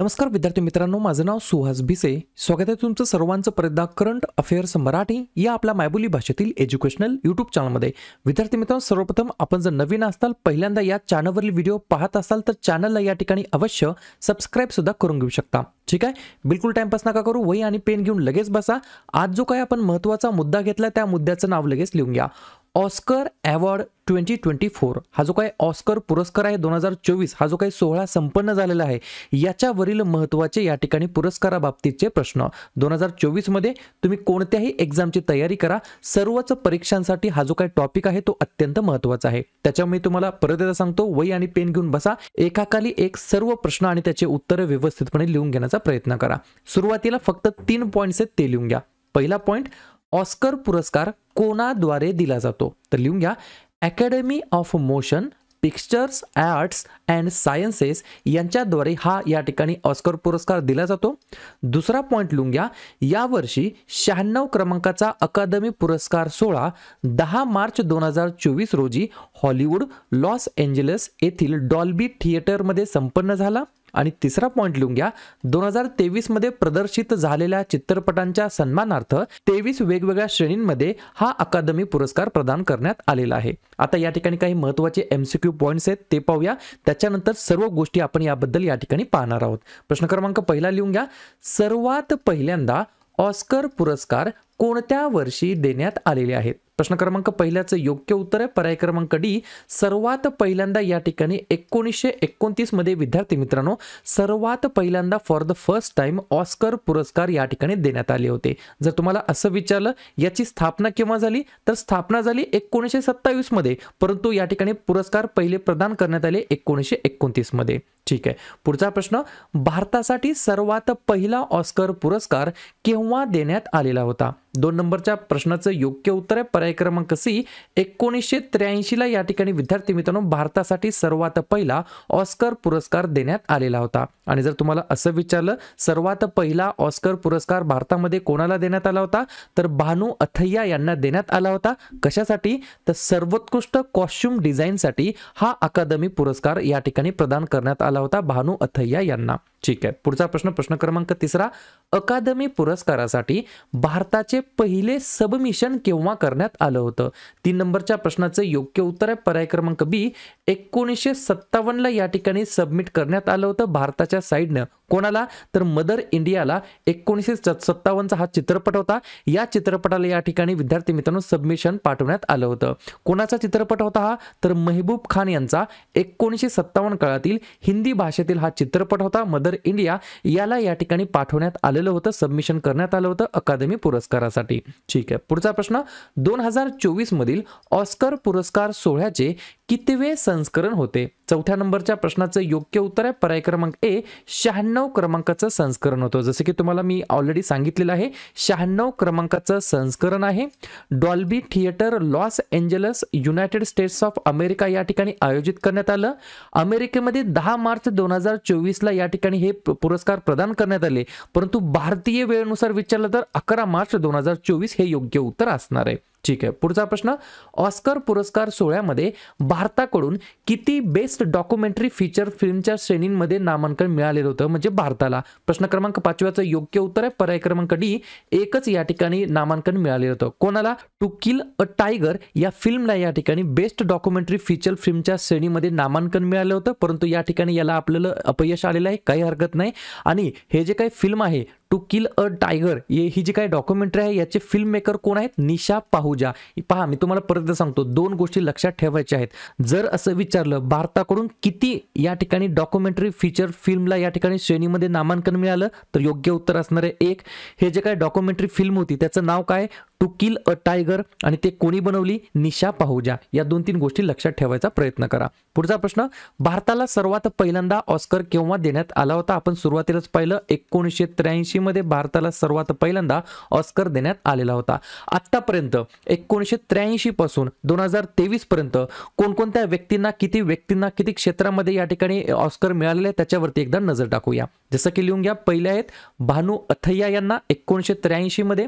नमस्कार विद्यार्थी मित्रांनो माझं नाव सुहास भिसे स्वागत आहे तुमचं सर्वांचं परदा करंट अफेअर्स मराठी या आपल्या मायबोली भाषेतील एज्युकेशनल यूट्यूब चॅनलमध्ये विद्यार्थी मित्रांनो सर्वप्रथम आपण जर नवीन असाल पहिल्यांदा या चॅनलवरील व्हिडिओ पाहत असाल तर चॅनलला या ठिकाणी अवश्य सबस्क्राईब सुद्धा करून घेऊ शकता ठीक आहे बिलकुल टाइमपास नका करू वही आणि पेन घेऊन लगेच बसा आज जो काही आपण महत्त्वाचा मुद्दा घेतला त्या मुद्द्याचं नाव लगेच लिहून घ्या Oscar award twenty twenty four हा जो काय ऑस्कर पुरस्कार आहे दोन हजार चोवीस हा जो काही सोहळा संपन्न झालेला आहे याच्यावरील महत्वाचे या ठिकाणी पुरस्काराबाबतीतचे प्रश्न दोन हजार चोवीसमध्ये तुम्ही कोणत्याही एक्झामची तयारी करा सर्वच परीक्षांसाठी हा जो काही टॉपिक आहे तो अत्यंत महत्वाचा आहे त्याच्यामुळे मी तुम्हाला परत एकदा सांगतो वही आणि पेन घेऊन बसा एकाखाली एक सर्व प्रश्न आणि त्याचे उत्तर व्यवस्थितपणे लिहून घेण्याचा प्रयत्न करा सुरुवातीला फक्त तीन पॉईंट्स आहेत ते लिहून घ्या पहिला पॉईंट ऑस्कर पुरस्कार कोणाद्वारे दिला जातो तर लिहून घ्या Academy of Motion Pictures Arts and Sciences यांच्याद्वारे हा या ठिकाणी ऑस्कर पुरस्कार दिला जातो दुसरा पॉईंट लिहून घ्या यावर्षी शहाण्णव क्रमांकाचा अकादमी पुरस्कार सोहळा दहा मार्च दोन हजार चोवीस रोजी हॉलिवूड लॉस एंजलस येथील डॉल्बी थिएटरमध्ये संपन्न झाला आणि तिसरा पॉईंट लिहून घ्या दोन हजार तेवीसमध्ये प्रदर्शित झालेल्या चित्रपटांच्या सन्मानार्थ तेवीस वेगवेगळ्या श्रेणींमध्ये हा अकादमी पुरस्कार प्रदान करण्यात आलेला आहे आता या ठिकाणी काही महत्त्वाचे एमसीक्यू पॉईंट्स आहेत ते पाहूया त्याच्यानंतर सर्व गोष्टी आपण याबद्दल या ठिकाणी पाहणार आहोत प्रश्न क्रमांक पहिला लिहून घ्या सर्वात पहिल्यांदा ऑस्कर पुरस्कार कोणत्या वर्षी देण्यात आलेले आहेत प्रश्न क्रमांक पहिल्याचं योग्य उत्तर आहे पर्याय क्रमांक डी सर्वात पहिल्यांदा या ठिकाणी एकोणीसशे मध्ये विद्यार्थी मित्रांनो सर्वात पहिल्यांदा for the first time Oscar पुरस्कार या ठिकाणी देण्यात आले होते जर तुम्हाला असं विचारलं याची स्थापना केव्हा झाली तर स्थापना झाली एकोणीसशे मध्ये परंतु या ठिकाणी पुरस्कार पहिले प्रदान करण्यात आले एकोणीसशे मध्ये ठीक आहे पुढचा प्रश्न भारतासाठी सर्वात पहिला ऑस्कर पुरस्कार केव्हा देण्यात आलेला होता दोन नंबरच्या प्रश्नाचं योग्य उत्तर आहे पर्याय क्रमांक सी एकोणीसशे त्र्याऐंशीला या ठिकाणी विद्यार्थी मित्रांनो भारतासाठी सर्वात पहिला ऑस्कर पुरस्कार देण्यात आलेला होता आणि जर तुम्हाला असं विचारलं सर्वात पहिला ऑस्कर पुरस्कार भारतामध्ये कोणाला देण्यात आला होता तर भानू अथय्या यांना देण्यात आला होता कशासाठी तर सर्वोत्कृष्ट कॉस्ट्युम डिझाईनसाठी हा अकादमी पुरस्कार या ठिकाणी प्रदान करण्यात आला होता भानू अथय्या यांना ठीक आहे पुढचा प्रश्न प्रश्न क्रमांक तिसरा अकादमी पुरस्कारासाठी भारताचे पहिले सबमिशन केव्हा करण्यात आलं होतं तीन नंबरच्या प्रश्नाचं योग्य उत्तर आहे पर्याय क्रमांक बी एकोणीसशे सत्तावन्नला या ठिकाणी सबमिट करण्यात आलं होतं भारताच्या साईडनं कोणाला तर मदर इंडियाला एकोणीसशे सत्तावन्नचा हा चित्रपट होता या चित्रपटाला या ठिकाणी विद्यार्थी मित्रांनो सबमिशन पाठवण्यात आलं होतं कोणाचा चित्रपट होता हा तर महबूब खान यांचा एकोणीसशे सत्तावन्न काळातील हिंदी भाषेतील हा चित्रपट होता मदर इंडिया याला या ठिकाणी पाठवण्यात आलेलं होतं सबमिशन करण्यात आलं होतं अकादमी पुरस्कारासाठी ठीक आहे पुढचा प्रश्न दोन हजार चोवीसमधील मधील ऑस्कर पुरस्कार सोहळ्याचे कितवे संस्करण होते चौथ्या नंबरच्या प्रश्नाचं योग्य उत्तर आहे पर्याय क्रमांक ए शहाण्णव क्रमांकाचं संस्करण होतं जसं की तुम्हाला मी ऑलरेडी सांगितलेलं आहे शहाण्णव क्रमांकाचं संस्करण आहे Dolby Theatre Los Angeles United States of America या ठिकाणी आयोजित करण्यात आलं अमेरिकेमध्ये दहा मार्च दोन हजार चोवीसला या ठिकाणी हे पुरस्कार प्रदान करण्यात आले परंतु भारतीय वेळेनुसार विचारलं तर अकरा मार्च दोन हजार चोवीस हे योग्य उत्तर असणार आहे ठीक आहे पुढचा प्रश्न ऑस्कर पुरस्कार सोहळ्यामध्ये भारताकडून किती बेस्ट डॉक्युमेंटरी फीचर फिल्मच्या श्रेणींमध्ये नामांकन मिळालेलं होतं म्हणजे भारताला प्रश्न क्रमांक पाचव्याचं योग्य उत्तर आहे पर्याय क्रमांक डी एकच या ठिकाणी नामांकन मिळालेलं होतं कोणाला टू किल अ टायगर या फिल्मला या ठिकाणी बेस्ट डॉक्युमेंटरी फीचर फिल्मच्या श्रेणीमध्ये नामांकन मिळालं होतं परंतु या ठिकाणी याला आपल्याला अपयश आलेलं आहे काही हरकत नाही आणि हे जे काही फिल्म आहे टू किल अ टायगर ही जी काही डॉक्युमेंटरी आहे याचे फिल्म मेकर कोण आहेत निशा पाहुजा पहा मी तुम्हाला परत सांगतो दोन गोष्टी लक्षात ठेवायच्या आहेत जर असं विचारलं भारताकडून किती या ठिकाणी डॉक्युमेंटरी फीचर फिल्मला या ठिकाणी श्रेणीमध्ये नामांकन मिळालं तर योग्य उत्तर असणारे एक हे जे काय डॉक्युमेंटरी फिल्म होती त्याचं नाव काय टू किल अ टायगर आणि ते कोणी बनवली निशा पाहुजा या दोन तीन गोष्टी लक्षात ठेवायचा प्रयत्न करा पुढचा प्रश्न भारताला सर्वात पहिल्यांदा ऑस्कर केव्हा देण्यात आला होता आपण सुरुवातीलाच पाहिलं एकोणीसशे त्र्याऐंशी मध्ये भारताला सर्वात पहिल्यांदा ऑस्कर देण्यात आलेला होता आतापर्यंत एकोणीसशे त्र्याऐंशी पासून दोन हजार तेवीस पर्यंत कोणकोणत्या व्यक्तींना किती व्यक्तींना किती क्षेत्रामध्ये या ठिकाणी ऑस्कर मिळालेले त्याच्यावरती एकदा नजर टाकूया जसं की लिहून घ्या पहिले आहेत भानू अथय्या यांना एकोणीसशे त्र्याऐंशी मध्ये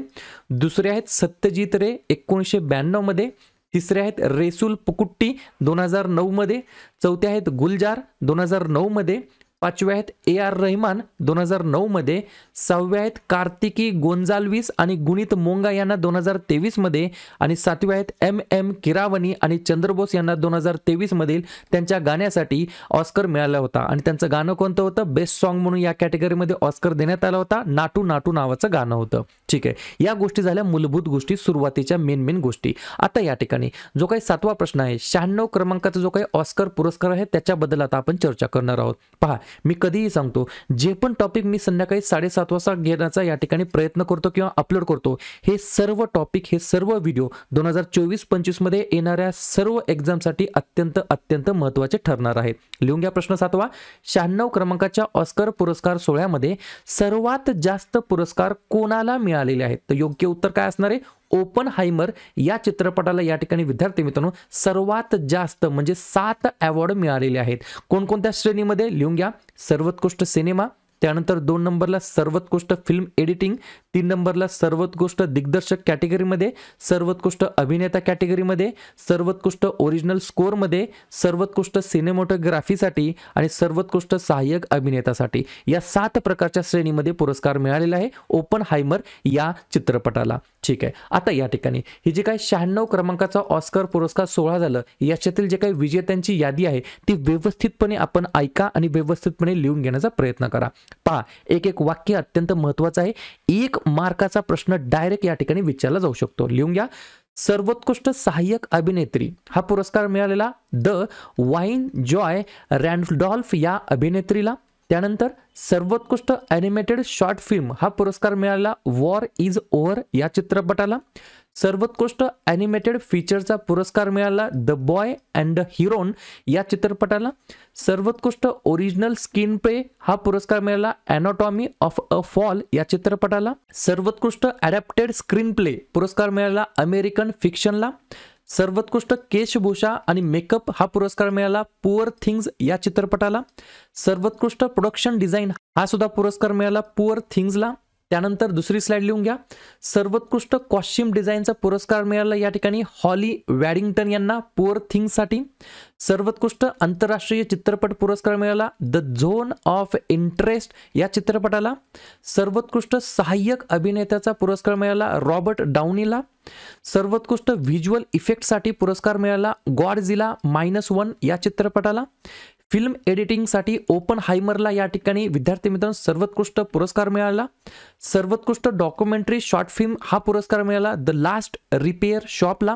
दुसरे आहेत सत्यजित रे एकोणीसशे ब्याण्णवमध्ये तिसरे आहेत रेसूल पुकुट्टी दोन हजार नऊमध्ये चौथे आहेत गुलजार दोन हजार नऊमध्ये पाचव्या आहेत ए आर रहमान दोन हजार नऊमध्ये सहाव्या आहेत कार्तिकी गोंजालवीस आणि गुणित मोंगा यांना दोन हजार तेवीसमध्ये आणि सातव्या आहेत एम एम किरावणी आणि चंद्रबोस यांना दोन हजार तेवीसमधील त्यांच्या गाण्यासाठी ऑस्कर मिळाला होता आणि त्यांचं गाणं कोणतं होतं बेस्ट सॉन्ग म्हणून या कॅटेगरीमध्ये ऑस्कर देण्यात आला होता नाटू नाटू नावाचं गाणं होतं ठीक आहे या गोष्टी झाल्या मूलभूत गोष्टी सुरुवातीच्या मेन मेन गोष्टी आता या ठिकाणी जो काही सातवा प्रश्न आहे शहाण्णव क्रमांकाचा जो काही ऑस्कर पुरस्कार आहे त्याच्याबद्दल आता आपण चर्चा करणार आहोत पहा मी कधीही सांगतो जे पण टॉपिक मी संध्याकाळी साडेसात वाजता घेण्याचा या ठिकाणी प्रयत्न करतो किंवा अपलोड करतो हे सर्व टॉपिक हे सर्व व्हिडिओ दोन हजार चोवीस पंचवीसमध्ये येणाऱ्या सर्व एक्झामसाठी अत्यंत अत्यंत महत्त्वाचे ठरणार आहेत लिहून घ्या प्रश्न सातवा शहाण्णव क्रमांकाच्या ऑस्कर पुरस्कार सोहळ्यामध्ये सर्वात जास्त पुरस्कार कोणाला मिळालेले आहेत तर योग्य उत्तर काय असणार आहे ओपन हायमर या चित्रपटाला या ठिकाणी विद्यार्थी मित्रांनो सर्वात जास्त म्हणजे सात अवॉर्ड मिळालेले आहेत कोणकोणत्या श्रेणीमध्ये लिहून घ्या सर्वोत्कृष्ट सिनेमा त्यानंतर दोन नंबरला सर्वोत्कृष्ट फिल्म एडिटिंग तीन नंबरला सर्वोत्कृष्ट दिग्दर्शक कॅटेगरीमध्ये सर्वोत्कृष्ट अभिनेता कॅटेगरीमध्ये सर्वोत्कृष्ट ओरिजिनल स्कोअरमध्ये सर्वोत्कृष्ट सिनेमोटोग्राफीसाठी आणि सर्वोत्कृष्ट सहाय्यक अभिनेतासाठी या सात प्रकारच्या श्रेणीमध्ये पुरस्कार मिळालेला आहे ओपन हायमर या चित्रपटाला ठीक आहे आता या ठिकाणी ही जे काही शहाण्णव क्रमांकाचा ऑस्कर पुरस्कार सोहळा झालं याच्यातील जे काही विजेत्यांची यादी आहे ती व्यवस्थितपणे आपण ऐका आणि व्यवस्थितपणे लिहून घेण्याचा प्रयत्न करा पहा एक एक वाक्य अत्यंत महत्वाचं आहे एक मार्काचा प्रश्न डायरेक्ट या ठिकाणी विचारला जाऊ शकतो लिहून घ्या सर्वोत्कृष्ट सहाय्यक अभिनेत्री हा पुरस्कार मिळालेला द वाईन जॉय रॅन्डॉल्फ या अभिनेत्रीला त्यानंतर सर्वोत्कृष्ट ॲनिमेटेड शॉर्ट फिल्म हा पुरस्कार मिळालेला वॉर इज ओव्हर या चित्रपटाला सर्वोत्कृष्ट ॲनिमेटेड फीचरचा पुरस्कार मिळाला The Boy and the Heron या चित्रपटाला सर्वोत्कृष्ट ओरिजिनल स्किन प्ले हा पुरस्कार मिळाला अॅनॉटॉमी ऑफ अ फॉल या चित्रपटाला सर्वोत्कृष्ट ॲडॅप्टेड स्क्रीन प्ले पुरस्कार मिळाला अमेरिकन फिक्शनला सर्वोत्कृष्ट केशभूषा आणि मेकअप हा पुरस्कार मिळाला पुअर थिंग्ज या चित्रपटाला सर्वोत्कृष्ट प्रोडक्शन डिझाईन हा सुद्धा पुरस्कार मिळाला पुअर थिंग्जला त्यानंतर दुसरी स्लाइड लिहून घ्या सर्वोत्कृष्ट कॉस्ट्युम डिझाईनचा पुरस्कार मिळाला या ठिकाणी हॉली वॅडिंग्टन यांना पुअर थिंगसाठी सर्वोत्कृष्ट आंतरराष्ट्रीय चित्रपट पुरस्कार मिळाला द झोन ऑफ इंटरेस्ट या चित्रपटाला सर्वोत्कृष्ट सहाय्यक अभिनेत्याचा पुरस्कार मिळाला रॉबर्ट डाउनीला सर्वोत्कृष्ट व्हिज्युअल इफेक्टसाठी पुरस्कार मिळाला झिला मायनस वन या चित्रपटाला फिल्म एडिटिंगसाठी ओपन हायमरला या ठिकाणी विद्यार्थी मित्रांनो सर्वोत्कृष्ट पुरस्कार मिळाला सर्वोत्कृष्ट डॉक्युमेंटरी शॉर्ट फिल्म हा पुरस्कार मिळाला द लास्ट रिपेअर शॉपला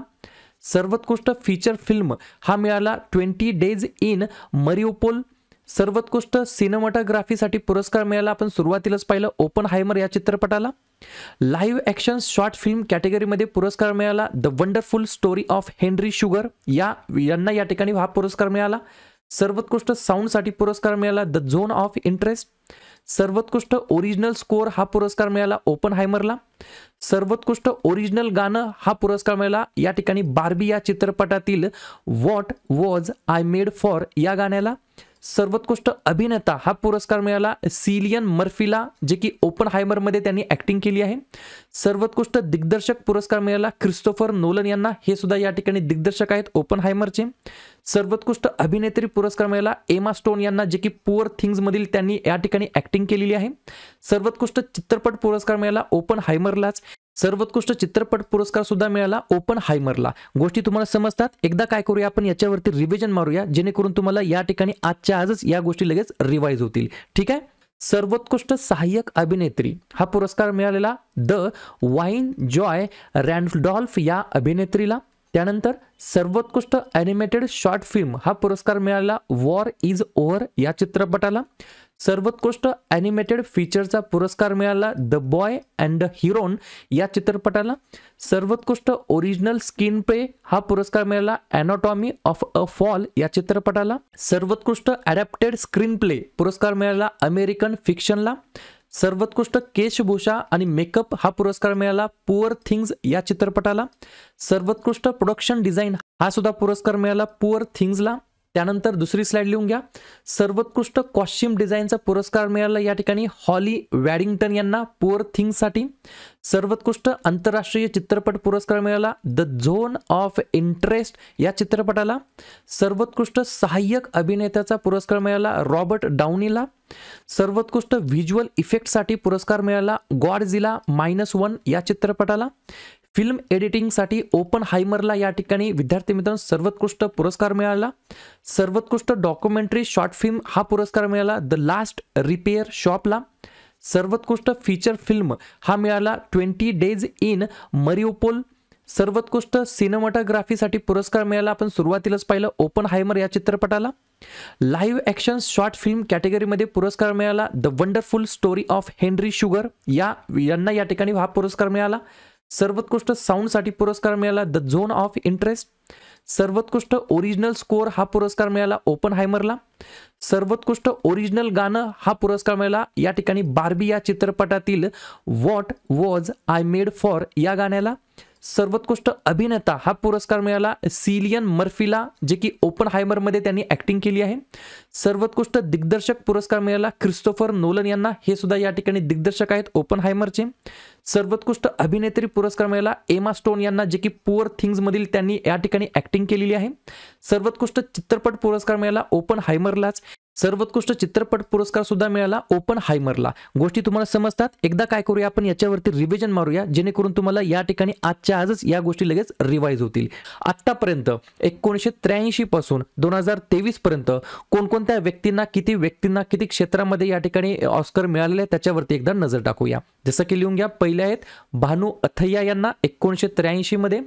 सर्वोत्कृष्ट फीचर फिल्म हा मिळाला ट्वेंटी डेज इन मरिओपोल सर्वोत्कृष्ट सिनेमॅटोग्राफीसाठी पुरस्कार मिळाला आपण सुरुवातीलाच पाहिलं ओपन हायमर या चित्रपटाला लाईव्ह ॲक्शन शॉर्ट फिल्म कॅटेगरीमध्ये पुरस्कार मिळाला The Wonderful Story of Henry Sugar या यांना या ठिकाणी हा पुरस्कार मिळाला सर्वोत्कृष्ट साऊंडसाठी पुरस्कार मिळाला द झोन ऑफ इंटरेस्ट सर्वोत्कृष्ट ओरिजिनल स्कोअर हा पुरस्कार मिळाला ओपन हायमरला सर्वोत्कृष्ट ओरिजिनल गाणं हा पुरस्कार मिळाला या ठिकाणी बार्बी या चित्रपटातील What Was I Made For या गाण्याला सर्वोत्कृष्ट अभिनेता हा पुरस्कार मिळाला सिलियन मर्फीला जे की ओपन हायमरमध्ये त्यांनी ॲक्टिंग केली आहे सर्वोत्कृष्ट दिग्दर्शक पुरस्कार मिळाला क्रिस्टोफर नोलन यांना हे सुद्धा या ठिकाणी दिग्दर्शक आहेत ओपन हायमरचे सर्वोत्कृष्ट अभिनेत्री पुरस्कार मिळाला एमा स्टोन यांना जे की पुअर थिंग्जमधील त्यांनी या ठिकाणी ॲक्टिंग केलेली आहे सर्वोत्कृष्ट चित्रपट पुरस्कार मिळाला ओपन हायमरलाच सर्वोत्कृष्ट चित्रपट पुरस्कार सुद्धा मिळाला ओपन हायमरला गोष्टी तुम्हाला समजतात एकदा काय करूया आपण याच्यावरती रिव्हिजन मारूया जेणेकरून तुम्हाला या ठिकाणी आजच्या आजच या गोष्टी लगेच रिवाईज होतील ठीक आहे सर्वोत्कृष्ट सहाय्यक अभिनेत्री हा पुरस्कार मिळालेला द वाईन जॉय रॅन्डॉल्फ या अभिनेत्रीला त्यानंतर सर्वोत्कृष्ट ॲनिमेटेड शॉर्ट फिल्म हा पुरस्कार मिळाला वॉर इज ओव्हर या चित्रपटाला सर्वोत्कृष्ट ॲनिमेटेड फीचरचा पुरस्कार मिळाला The Boy and the Heron या चित्रपटाला सर्वोत्कृष्ट ओरिजिनल स्किन प्ले हा पुरस्कार मिळाला अॅनॉटॉमी ऑफ अ फॉल या चित्रपटाला सर्वोत्कृष्ट अडॅप्टेड स्क्रीन प्ले पुरस्कार मिळाला अमेरिकन फिक्शनला सर्वोत्कृष्ट केशभूषा आणि मेकअप हा पुरस्कार मिळाला पुअर थिंग्ज या चित्रपटाला सर्वोत्कृष्ट प्रोडक्शन डिझाईन हा सुद्धा पुरस्कार मिळाला पुअर थिंग्जला त्यानंतर दुसरी स्लाइड लिहून घ्या सर्वोत्कृष्ट कॉस्ट्युम डिझाईनचा पुरस्कार मिळाला या ठिकाणी हॉली वॅडिंग्टन यांना पुअर थिंगसाठी सर्वोत्कृष्ट आंतरराष्ट्रीय चित्रपट पुरस्कार मिळाला द झोन ऑफ इंटरेस्ट या चित्रपटाला सर्वोत्कृष्ट सहाय्यक अभिनेत्याचा पुरस्कार मिळाला रॉबर्ट डाउनीला सर्वोत्कृष्ट व्हिज्युअल इफेक्टसाठी पुरस्कार मिळाला झिला मायनस वन या चित्रपटाला फिल्म एडिटिंगसाठी ओपन हायमरला या ठिकाणी विद्यार्थी मित्रांनो सर्वोत्कृष्ट पुरस्कार मिळाला सर्वोत्कृष्ट डॉक्युमेंटरी शॉर्ट फिल्म हा पुरस्कार मिळाला द लास्ट रिपेअर शॉपला सर्वोत्कृष्ट फीचर फिल्म हा मिळाला ट्वेंटी डेज इन मरिओपोल सर्वोत्कृष्ट सिनेमॅटोग्राफीसाठी पुरस्कार मिळाला आपण सुरुवातीलाच पाहिलं ओपन हायमर या चित्रपटाला लाईव्ह ॲक्शन शॉर्ट फिल्म कॅटेगरीमध्ये पुरस्कार मिळाला The Wonderful Story of Henry Sugar या यांना या ठिकाणी हा पुरस्कार मिळाला सर्वोत्कृष्ट साऊंडसाठी पुरस्कार मिळाला द झोन ऑफ इंटरेस्ट सर्वोत्कृष्ट ओरिजिनल स्कोअर हा पुरस्कार मिळाला ओपन हायमरला सर्वोत्कृष्ट ओरिजिनल गाणं हा पुरस्कार मिळाला या ठिकाणी बार्बी या चित्रपटातील What Was I Made For या गाण्याला सर्वोत्कृष्ट अभिनेता हा पुरस्कार मिळाला सिलियन मर्फीला जे की ओपन हायमरमध्ये त्यांनी ॲक्टिंग केली आहे सर्वोत्कृष्ट दिग्दर्शक पुरस्कार मिळाला क्रिस्टोफर नोलन यांना हे सुद्धा या ठिकाणी दिग्दर्शक आहेत ओपन हायमरचे सर्वोत्कृष्ट अभिनेत्री पुरस्कार मिळाला एमा स्टोन यांना जे की पुअर थिंग्जमधील त्यांनी या ठिकाणी ॲक्टिंग केलेली आहे सर्वोत्कृष्ट चित्रपट पुरस्कार मिळाला ओपन हायमरलाच सर्वोत्कृष्ट चित्रपट पुरस्कार सुद्धा मिळाला ओपन हायमरला गोष्टी तुम्हाला समजतात एकदा काय करूया आपण याच्यावरती रिव्हिजन मारूया जेणेकरून तुम्हाला या ठिकाणी आजच्या आजच या गोष्टी लगेच रिवाईज होतील आत्तापर्यंत एकोणीसशे त्र्याऐंशी पासून दोन हजार तेवीस पर्यंत कोणकोणत्या व्यक्तींना किती व्यक्तींना किती क्षेत्रामध्ये या ठिकाणी ऑस्कर मिळालेले आहे त्याच्यावरती एकदा नजर टाकूया जसं की लिहून घ्या पहिले आहेत भानू अथय्या यांना एकोणीसशे त्र्याऐंशी मध्ये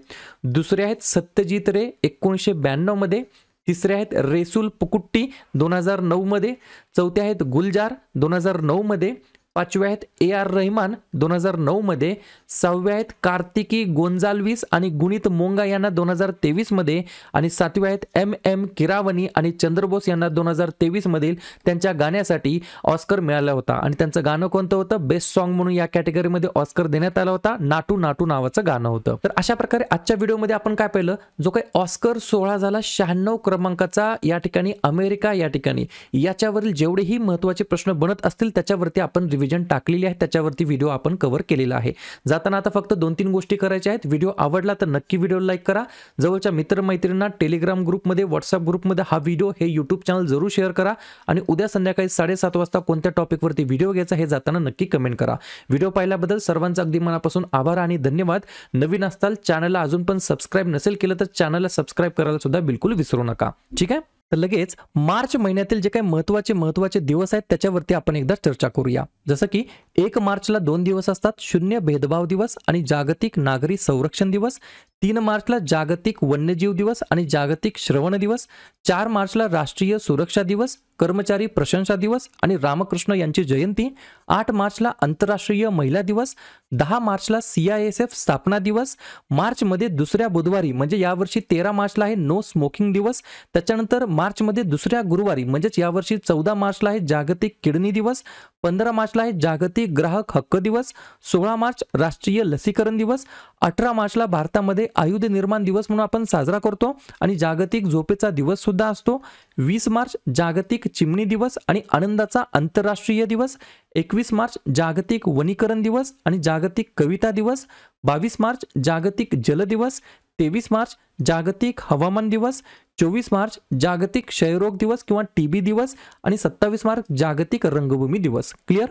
दुसरे आहेत सत्यजित रे एकोणीसशे ब्याण्णव मध्ये तिसरे आहेत रेसूल पुकुट्टी दोन हजार नऊमध्ये चौथे आहेत गुलजार दोन हजार नऊमध्ये पाचव्या आहेत ए आर रहमान दोन हजार नऊमध्ये सहाव्या आहेत कार्तिकी गोंजाल्विस आणि गुणित मोंगा यांना दोन हजार तेवीसमध्ये आणि सातव्या आहेत एम एम किरावनी आणि चंद्रबोस यांना दोन हजार तेवीसमधील त्यांच्या गाण्यासाठी ऑस्कर मिळाला होता आणि त्यांचं गाणं कोणतं होतं बेस्ट सॉन्ग म्हणून या कॅटेगरीमध्ये ऑस्कर देण्यात आला होता नाटू नाटू नावाचं गाणं होतं तर अशा प्रकारे आजच्या व्हिडिओमध्ये आपण काय पाहिलं जो काही ऑस्कर सोळा झाला शहाण्णव क्रमांकाचा या ठिकाणी अमेरिका या ठिकाणी याच्यावरील जेवढेही महत्त्वाचे प्रश्न बनत असतील त्याच्यावरती आपण रिव्हिजन टाकलेली आहे त्याच्यावरती व्हिडिओ आपण कव्हर केलेला आहे जाताना आता फक्त दोन तीन गोष्टी करायच्या आहेत व्हिडिओ आवडला तर नक्की व्हिडिओ लाईक करा जवळच्या मित्रमैत्रिणींना टेलिग्राम ग्रुपमध्ये व्हॉट्सअप ग्रुपमध्ये हा व्हिडिओ हे यूट्यूब चॅनल जरूर शेअर करा आणि उद्या संध्याकाळी साडेसात वाजता कोणत्या टॉपिकवरती व्हिडिओ घ्यायचा हे जाताना नक्की कमेंट करा व्हिडिओ पाहिल्याबद्दल सर्वांचा अगदी मनापासून आभार आणि धन्यवाद नवीन असताल चॅनलला अजून पण सबस्क्राईब नसेल केलं तर चॅनलला सबस्क्राईब करायला सुद्धा बिलकुल विसरू नका ठीक आहे तर लगेच मार्च महिन्यातील जे काही महत्त्वाचे महत्त्वाचे दिवस आहेत त्याच्यावरती आपण एकदा चर्चा करूया जसं की एक मार्चला दोन दिवस असतात शून्य भेदभाव दिवस आणि जागतिक नागरी संरक्षण दिवस तीन मार्चला जागतिक वन्यजीव दिवस आणि जागतिक श्रवण दिवस चार मार्चला राष्ट्रीय सुरक्षा दिवस कर्मचारी प्रशंसा दिवस आणि रामकृष्ण यांची जयंती आठ मार्चला आंतरराष्ट्रीय महिला दिवस दहा मार्चला सी आय एस एफ स्थापना दिवस मार्चमध्ये दुसऱ्या बुधवारी म्हणजे यावर्षी तेरा मार्चला आहे नो स्मोकिंग दिवस त्याच्यानंतर मार्चमध्ये दुसऱ्या गुरुवारी म्हणजेच यावर्षी चौदा मार्चला आहे जागतिक किडनी दिवस पंधरा मार्चला आहे जागतिक ग्राहक हक्क दिवस सोळा मार्च राष्ट्रीय लसीकरण दिवस अठरा मार्चला भारतामध्ये आयुध निर्माण दिवस म्हणून आपण साजरा करतो आणि जागतिक झोपेचा दिवस सुद्धा असतो वीस मार्च जागतिक चिमणी दिवस आणि आनंदाचा आंतरराष्ट्रीय दिवस एकवीस मार्च जागतिक वनीकरण दिवस आणि जागतिक कविता दिवस बावीस मार्च जागतिक जल दिवस तेवीस मार्च जागतिक हवामान दिवस चोवीस मार्च जागतिक क्षयरोग दिवस किंवा टी दिवस आणि सत्तावीस मार्च जागतिक रंगभूमी दिवस क्लिअर